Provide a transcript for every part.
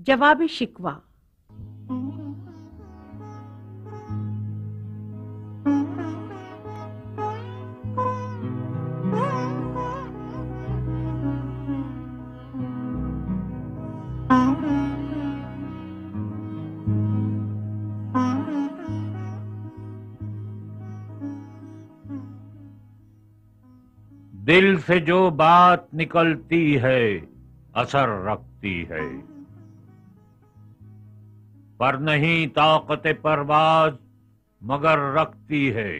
जवाब शिकवा दिल से जो बात निकलती है असर रखती है पर नहीं ताकत परवाज मगर रखती है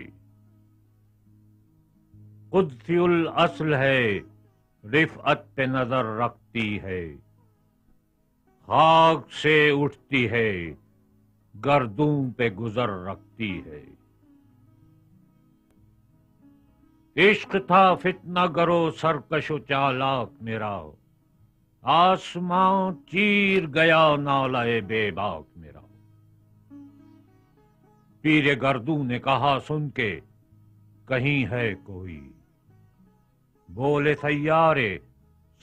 फ्यूल असल है रिफअत पे नजर रखती है खाक से उठती है गर्दों पे गुजर रखती है इश्क था फितना गरो सरकश चालाक मेरा आसमां चीर गया नालाए बेबाक मेरा पीरे गर्दू ने कहा सुन के कहीं है कोई बोले सैयारे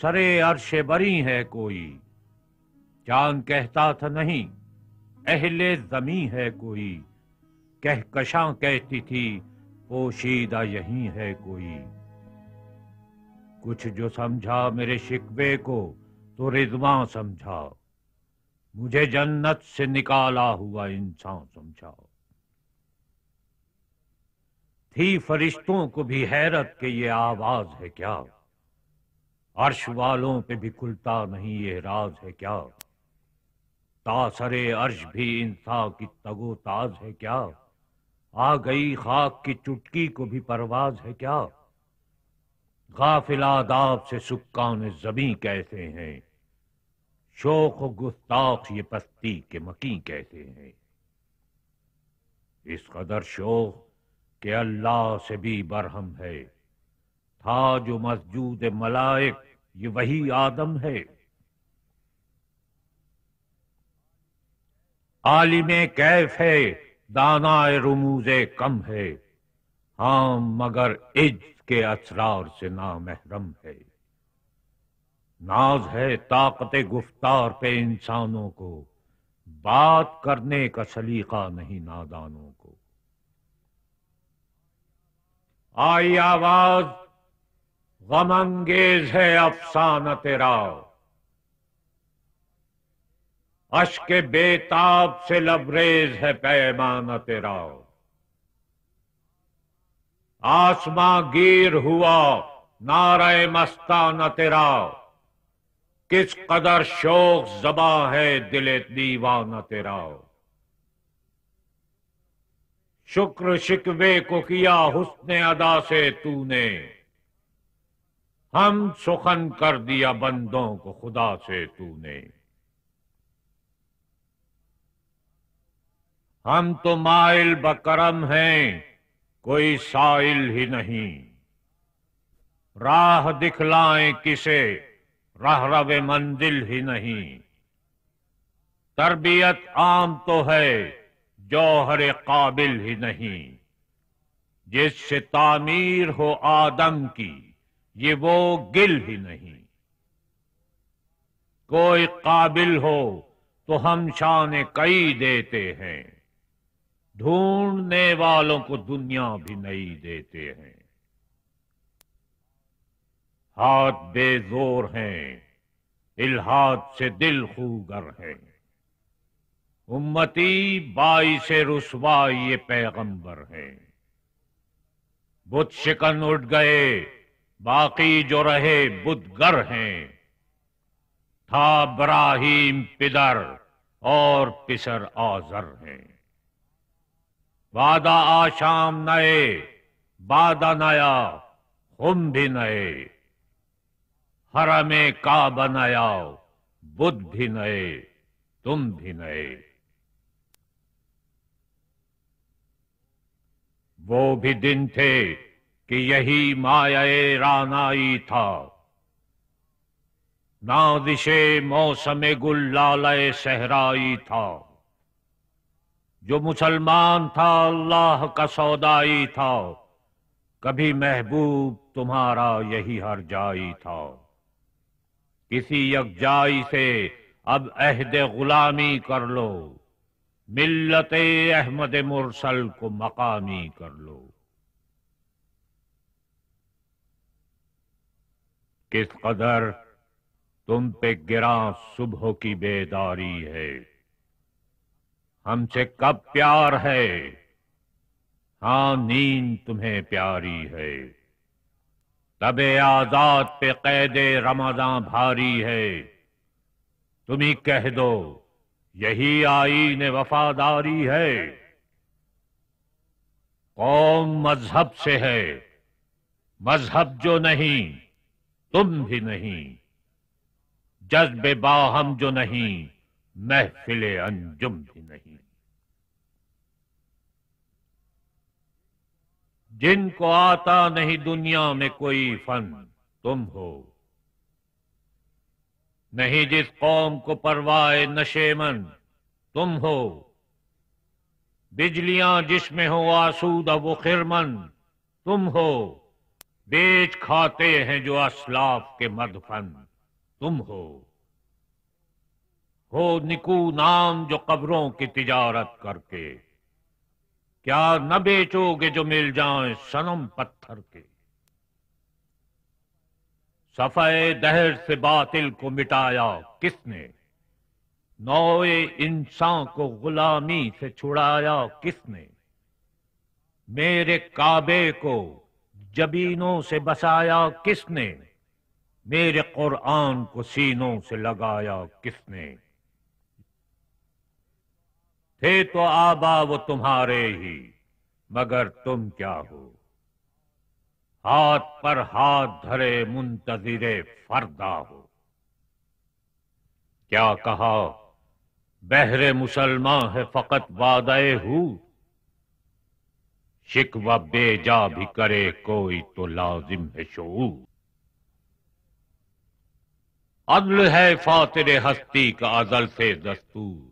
सरे अरशे बरी है कोई चांद कहता था नहीं अहले जमी है कोई कह कशां कहती थी पोशीदा यही है कोई कुछ जो समझा मेरे शिकवे को तो रिजवा समझाओ मुझे जन्नत से निकाला हुआ इंसान समझाओ थी फरिश्तों को भी हैरत के ये आवाज है क्या अर्श वालों पे भी खुलता नहीं ये राज है क्या तासरे अर्श भी इंसान की तगो ताज है क्या आ गई खाक की चुटकी को भी परवाज है क्या गाफिलादाब से सुक्का ने जमी कैसे हैं शोक गुस्ताख ये पस्ती के मकी कहते हैं इस कदर शोक के अल्लाह से भी बरहम है था जो मस्जूद मलायक ये वही आदम है आलिम कैफ है दाना रमूज कम है हाँ मगर इज के असरार से ना महरम है नाज है ताकत गुफ्तार पे इंसानों को बात करने का सलीका नहीं नादानों को आई आवाज गमंगेज है अफसाना तेरा अश के बेताब से लबरेज है पैमाना तेरा आसमां गिर हुआ नारे मस्ताना तेरा किस कदर शोक जबा है दिल दीवाना तेरा शुक्र शिकवे को किया हुस्न अदा से तूने हम सुखन कर दिया बंदों को खुदा से तूने हम तो माइल बकरम हैं कोई साइल ही नहीं राह दिखलाएं किसे रह रवे मंजिल ही नहीं तरबियत आम तो है जौहर काबिल ही नहीं जिससे तामीर हो आदम की ये वो गिल ही नहीं कोई काबिल हो तो हम शान कई देते हैं ढूंढने वालों को दुनिया भी नहीं देते हैं हाथ बेजोर हैं इलाहाद से दिल खूगर हैं उम्मती बाई से रुसवा ये पैगंबर है बुध शिकन उठ गए बाकी जो रहे बुधगर हैं था ब्राहिम पिदर और पिसर आजर हैं वादा आशाम नए वादा नया हम भी नए हर में का बनायाओ बुद्ध भी नए तुम भी नए वो भी दिन थे कि यही माया रानाई था ना दिशे मौसम गुल लालय सहराई था जो मुसलमान था अल्लाह का सौदाई था कभी महबूब तुम्हारा यही हर जाई था किसी यकजाई से अब अहद गुलामी कर लो मिल्लत अहमद मुरसल को मकामी कर लो किस कदर तुम पे गिरा सुबह की बेदारी है हमसे कब प्यार है हाँ नींद तुम्हें प्यारी है तब आजाद पे कैद रमादा भारी है ही कह दो यही आईन वफादारी है कौम मजहब से है मजहब जो नहीं तुम भी नहीं जज्बे बाहम जो नहीं महफिल अंजुम भी नहीं जिनको आता नहीं दुनिया में कोई फन तुम हो नहीं जिस कौम को परवाए नशेमन तुम हो बिजलियां जिसमें हो आसूद वो खिरमन तुम हो बेच खाते हैं जो असलाफ के मदफन तुम हो हो निकू नाम जो कब्रों की तिजारत करके क्या न बेचोगे जो मिल जाए सनम पत्थर के सफाए दहर से बातिल को मिटाया किसने नौए इंसान को गुलामी से छुड़ाया किसने मेरे काबे को जबीनों से बसाया किसने मेरे कुरान को सीनों से लगाया किसने थे तो आबा वो तुम्हारे ही मगर तुम क्या हो हाथ पर हाथ धरे मुंतजिरे फरदा हो क्या कहा बहरे मुसलमान है फकत वादे हु शिकवा बेजा भी करे कोई तो लाजिम है शो अदल है फातिर हस्ती का अजल से दस्तूर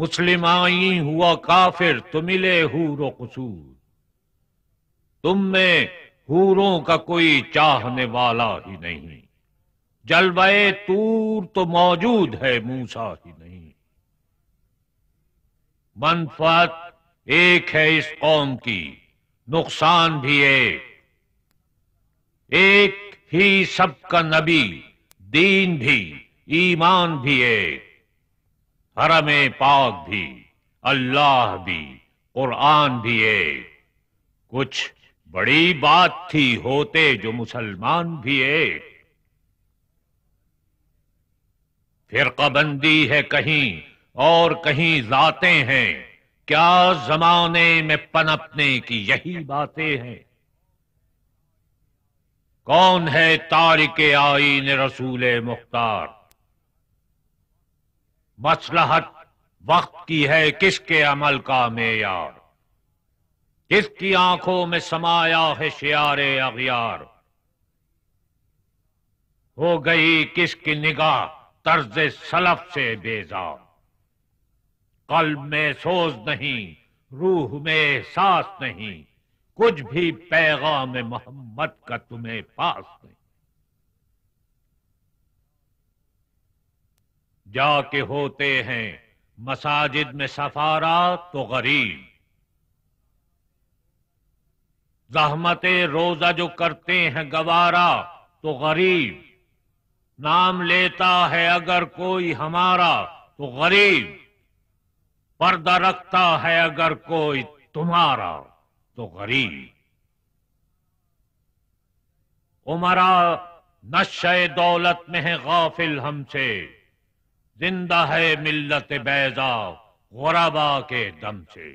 मुस्लिम आई हुआ काफिर तो मिले हूर कसूर तुम में हूरों का कोई चाहने वाला ही नहीं जलवाए तूर तो मौजूद है मूसा ही नहीं मनफत एक है इस कौम की नुकसान भी एक एक ही सबका नबी दीन भी ईमान भी एक हरम पाक भी अल्लाह भी कुरान भी है कुछ बड़ी बात थी होते जो मुसलमान भी फिर फिरकाबंदी है कहीं और कहीं जाते हैं क्या जमाने में पनपने की यही बातें हैं कौन है तारिक आईन रसूल मुख्तार मसलहत वक्त की है किसके अमल का मेयार किसकी आंखों में समाया है शियारे अगियार हो गई किसकी निगाह तर्ज सलफ से बेजार कल में सोज नहीं रूह में एहसास नहीं कुछ भी पैगाम मोहम्मद का तुम्हें पास नहीं जाके होते हैं मसाजिद में सफारा तो गरीब जहमत रोजा जो करते हैं गवारा तो गरीब नाम लेता है अगर कोई हमारा तो गरीब पर्दा रखता है अगर कोई तुम्हारा तो गरीब उमरा नशे दौलत में है गाफिल हमसे जिंदा है मिल्लत बैजा गुराबा के दम से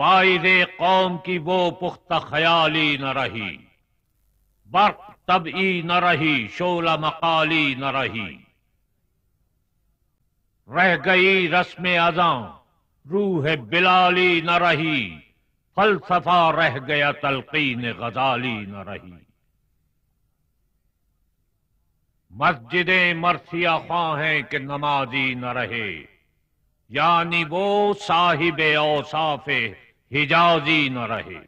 वाइद कौम की वो पुख्ता ख्याली न रही बर्क तबई न रही शोला मकाली न रही रह गई रस्म अजा रूह बिलाली न रही फलसफा रह गया तलकीन गजाली न रही मस्जिदें मरसिया खां हैं कि नमाजी न रहे यानी वो साहिब साफे हिजाजी न रहे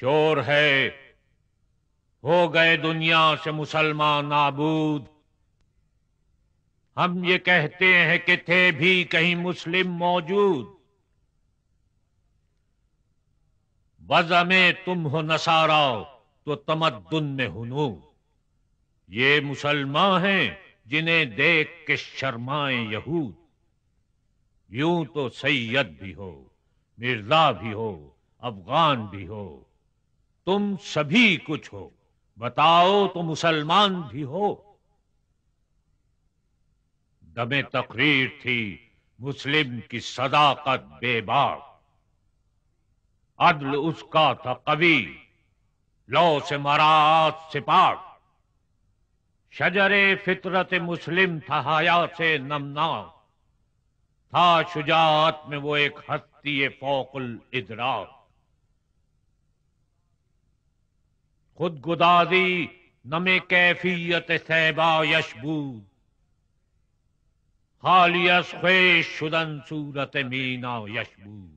शोर है हो गए दुनिया से मुसलमान नाबूद हम ये कहते हैं कि थे भी कहीं मुस्लिम मौजूद वजह में तुम हो नसाराओ तो तमद्दुन में हुनू ये मुसलमान हैं जिन्हें देख के शर्माए यहूद यूं तो सैयद भी हो मिर्जा भी हो अफगान भी हो तुम सभी कुछ हो बताओ तो मुसलमान भी हो दमे तकरीर थी मुस्लिम की सदाकत बेबाक अदल उसका था कवि लो से मरात सिपाक शजरे फितरत मुस्लिम था हया से नमना था शुजात में वो एक हस्ती फोकुल इजरा खुद गुदाजी नमे कैफियत सहबा यशबूद حالی از خویش شدن صورت مینایش بود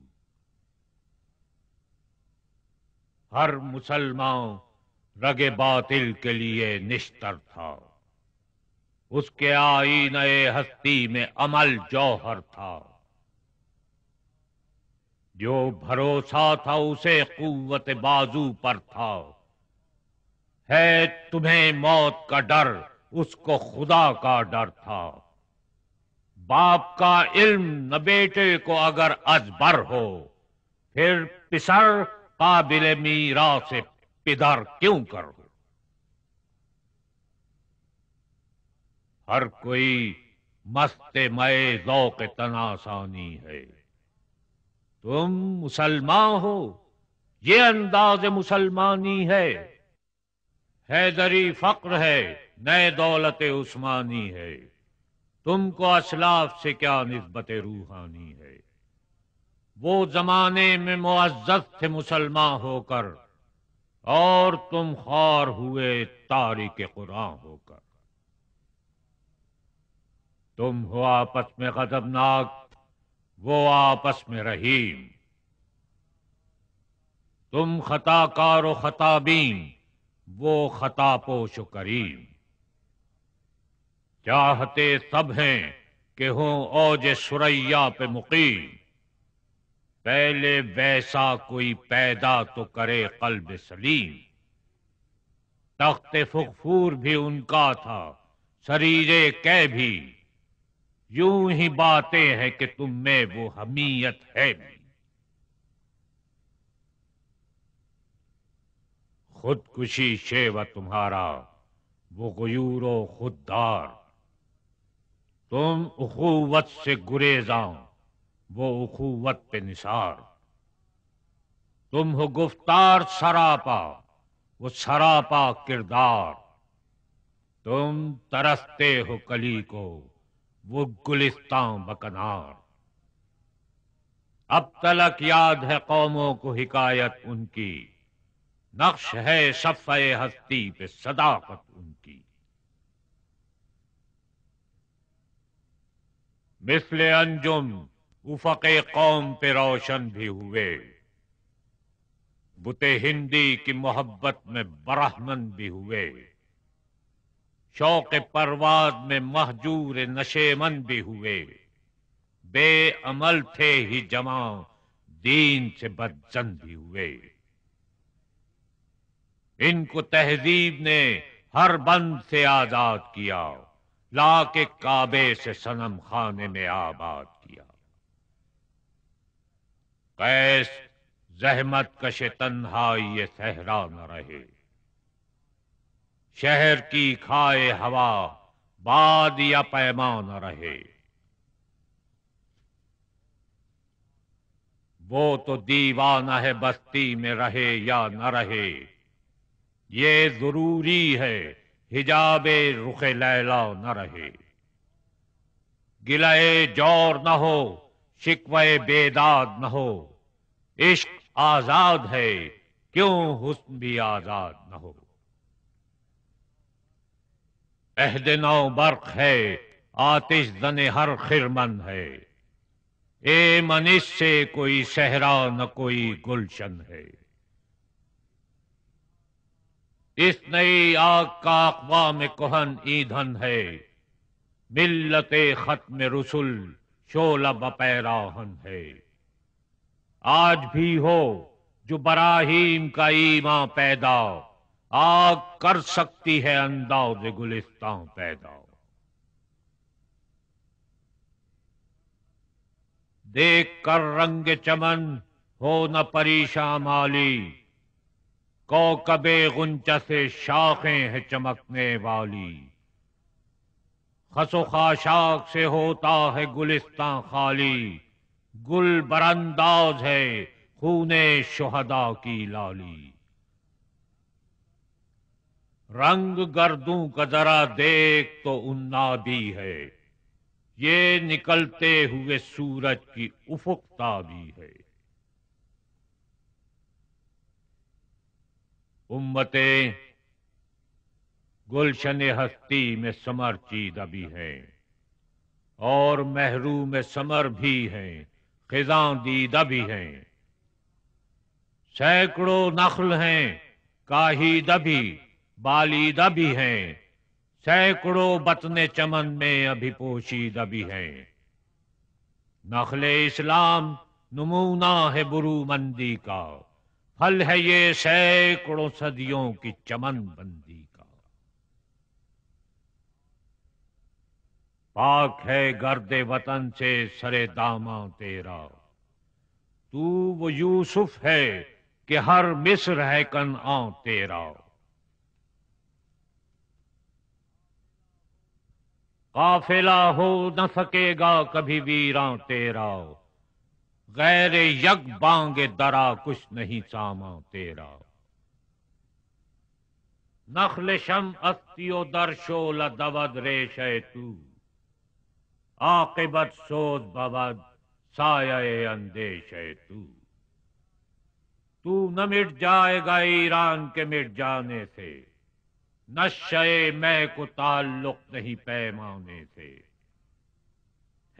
हर मुसलमान रगे बातिल के लिए निस्तर था उसके आई नए हस्ती में अमल जौहर था जो भरोसा था उसे कुत बाजू पर था है तुम्हें मौत का डर उसको खुदा का डर था बाप का इल्म न बेटे को अगर अजबर हो फिर पिसर काबिल मीरा से पिदर क्यों कर हो हर कोई मस्त मय जौक तनासानी है तुम मुसलमान हो ये अंदाज मुसलमानी है हैदरी फक्र है नए दौलत उस्मानी है तुमको असलाफ से क्या नस्बत रूहानी है वो जमाने में मुआजत थे मुसलमान होकर और तुम खौर हुए तारीख कुरान होकर तुम हो आपस में खतरनाक वो आपस में रहीम तुम खताकार खताबीन वो पोश करीम चाहते सब हैं कि हो औज सुरैया पे मुकीम पहले वैसा कोई पैदा तो करे कल्ब सलीम तख्त फुकफूर भी उनका था शरीर कै भी यूं ही बातें हैं कि तुम में वो हमीयत है भी खुदकुशी शेवा तुम्हारा वो गयूरो खुददार तुम उखुवत से गुरेज आओ वो उखुवत पे निसार तुम हो गुफ्तार सरापा वो सरापा किरदार तुम तरसते हो कली को वो गुलिस्तां बकनार अब तलक याद है कौमों को हिकायत उनकी नक्श है सफ़े हस्ती पे सदाकत उनकी मिसल अंजुम उफक कौम पे रोशन भी हुए बुते हिंदी की मोहब्बत में बराहमन भी हुए शौक परवाद में महजूर नशेमन भी हुए बेअमल थे ही जमा दीन से बदजन भी हुए इनको तहजीब ने हर बंद से आजाद किया ला के काबे से सनम खाने में आबाद किया कैस जहमत कशे तन्हा ये सहरा न रहे शहर की खाए हवा बाद या पैमा न रहे वो तो दीवाना है बस्ती में रहे या न रहे ये जरूरी है हिजाबे रुखे लैला न रहे गिलाए जोर न हो शिकवे बेदाद न हो इश्क आजाद है क्यों हुस्न भी आजाद न हो अहद नौ बर्क है आतिश दन हर खिरमन है ए मनीष से कोई सहरा न कोई गुलशन है इस नई आग का अकवा में कोहन ईंधन है खत खत्म रसुल शोला बपैराहन है आज भी हो जो बराहीम का ईमा पैदा आग कर सकती है अंदाज गुलिस्तान पैदा देख कर रंग चमन हो न परिशा माली कौकबे गुंच से शाखें हैं चमकने वाली खसो खाशाक से होता है गुलिस्ता खाली गुल बरंदाज है खूने शोहदा की लाली रंग गर्दों का जरा देख तो उन्ना भी है ये निकलते हुए सूरज की उफुकता भी है उम्मते गुलशन हस्ती में समर चीद अभी है और महरू में समर भी है खिजा दीद अभी है सैकड़ों नखल हैं काहीद अभी बालिद अभी हैं सैकड़ों बतने चमन में अभी पोशीद अभी हैं नखले इस्लाम नमूना है बुरू मंदी का फल है ये सैकड़ों सदियों की चमन बंदी का पाक है गर्दे वतन से सरे दामा तेरा तू वो यूसुफ है कि हर मिस्र है कन आऊ तेरा काफिला हो न सकेगा कभी वीरा तेरा गैर यक बांगे दरा कुछ नहीं सामा तेरा नखल शम अस्तियो दर्शोल दवद रेश तू आकिबत सोद बवद साय अंदेश तू तू न मिट जाएगा ईरान के मिट जाने से नशे मैं को ताल्लुक नहीं पैमाने से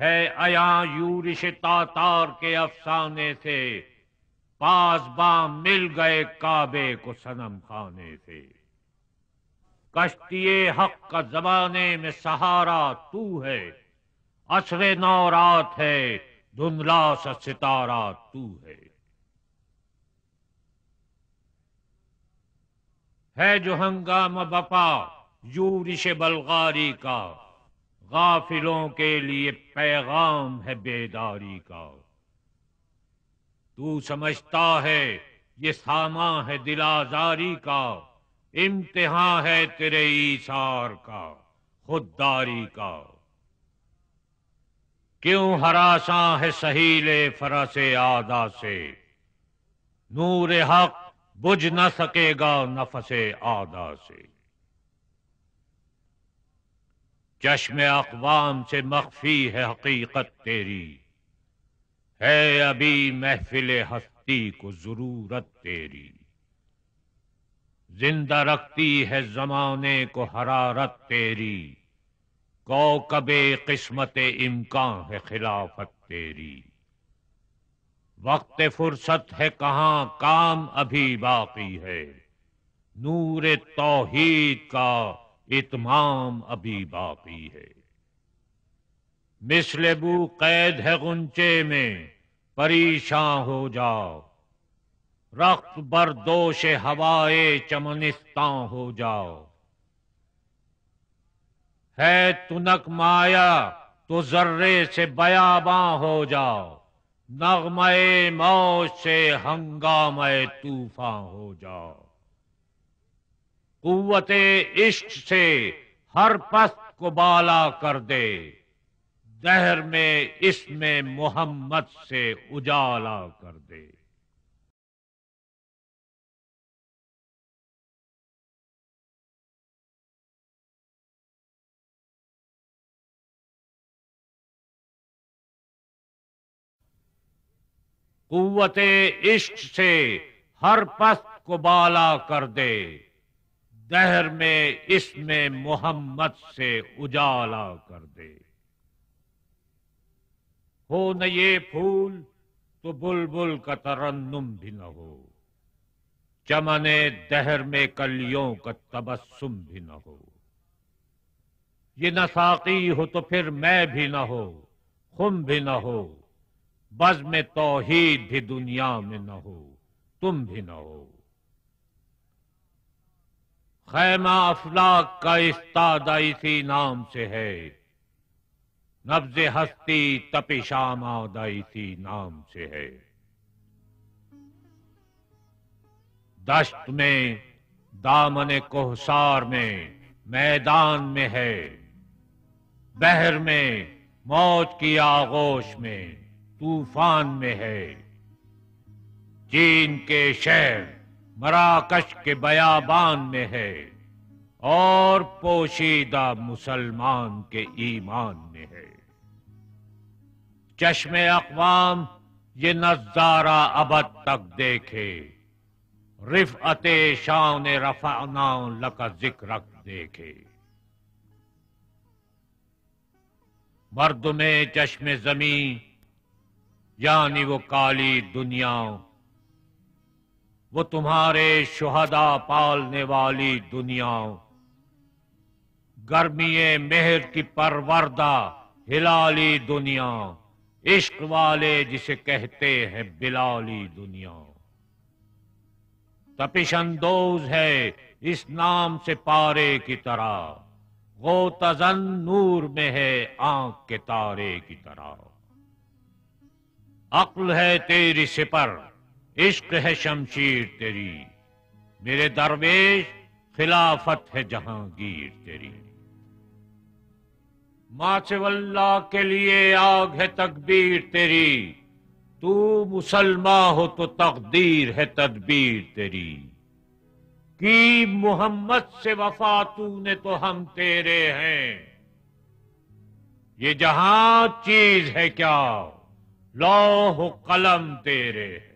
है अया यूरिश तातार के अफसाने से बाम मिल गए काबे को सनम खाने से कश्ती हक का जमाने में सहारा तू है असरे नौरात है धुंधला सा सितारा तू है है जो हंगामा बपा यूरिश बलगारी का गाफिलों के लिए पैगाम है बेदारी का तू समझता है ये सामा है दिलाजारी का इम्तिहा है तेरे ईसार का खुददारी का क्यों हरासा है सहीले फरसे आदा से नूर हक बुझ न सकेगा नफसे आदा से चश्म अकवाम से मख्फी है हकीकत तेरी है अभी महफिल हस्ती को जरूरत तेरी जिंदा रखती है जमाने को हरारत तेरी को कबे किस्मत इम्कान है खिलाफत तेरी वक्त फुर्सत है कहाँ काम अभी बाकी है नूर तोहीद का इतमाम अभी बाकी है मिसलेबू कैद है गुंचे में परेशान हो जाओ रक्त बरदोश हवाए चमनिस्ता हो जाओ है तुनक माया तो जर्रे से बयाबा हो जाओ नगमय मौज से हंगामय तूफान हो जाओ कुत इष्ट से हर पस्त को बाला कर दे दहर में इसमें मोहम्मद से उजाला कर दे कुत इष्ट से हर पस्त को बाला कर दे दहर में इसमें मोहम्मद से उजाला कर दे हो न ये फूल तो बुलबुल का तरन्नुम भी न हो चमने दहर में कलियों का तबस्सुम भी न हो ये न साकी हो तो फिर मैं भी न हो खुम भी न हो बज में तोहीद भी दुनिया में न हो तुम भी न हो खैमा अफलाक का इस्तादा इसी नाम से है नब्ज हस्ती तपिशामादा इसी नाम से है दश्त में दामन कोहसार में मैदान में है बहर में मौत की आगोश में तूफान में है चीन के शहर मराकश के बयाबान में है और पोशीदा मुसलमान के ईमान में है चश्मे अकवाम ये नजारा अबद तक देखे रिफअत शान रफाना लका जिक्र देखे मर्द में चश्मे जमी यानी वो काली दुनिया वो तुम्हारे शुहदा पालने वाली दुनियाओं गर्मी मेहर की परवरदा हिलाली दुनिया इश्क वाले जिसे कहते हैं बिलाली दुनिया तपिश अंदोज है इस नाम से पारे की तरह वो तजन नूर में है आंख के तारे की तरह अक्ल है तेरी सिपर इश्क है शमशीर तेरी मेरे दरवेश खिलाफत है जहांगीर तेरी माचवल्ला के लिए आग है तकबीर तेरी तू मुसलमा हो तो तकदीर है तदबीर तेरी कि मोहम्मद से वफा तूने तो हम तेरे हैं ये जहां चीज है क्या लौह कलम तेरे है